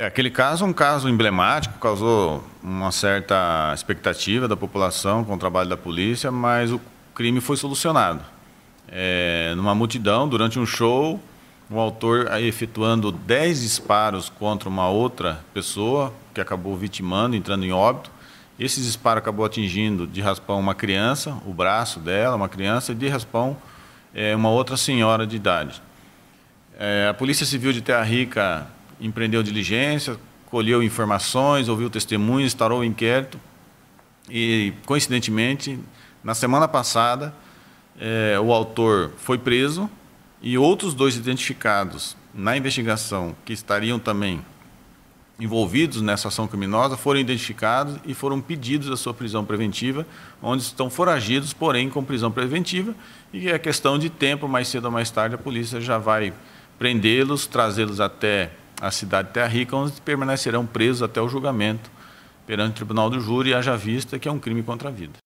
É, aquele caso é um caso emblemático, causou uma certa expectativa da população com o trabalho da polícia, mas o crime foi solucionado. É, numa multidão, durante um show, o autor efetuando 10 disparos contra uma outra pessoa, que acabou vitimando, entrando em óbito. Esse disparo acabou atingindo de raspão uma criança, o braço dela, uma criança, e de raspão é, uma outra senhora de idade. É, a Polícia Civil de Terra Rica empreendeu diligência, colheu informações, ouviu testemunhas, instaurou o inquérito e, coincidentemente, na semana passada, eh, o autor foi preso e outros dois identificados na investigação que estariam também envolvidos nessa ação criminosa foram identificados e foram pedidos a sua prisão preventiva, onde estão foragidos, porém com prisão preventiva, e é questão de tempo, mais cedo ou mais tarde a polícia já vai prendê-los, trazê-los até a cidade de Terra Rica, onde permanecerão presos até o julgamento perante o tribunal do júri, haja vista que é um crime contra a vida.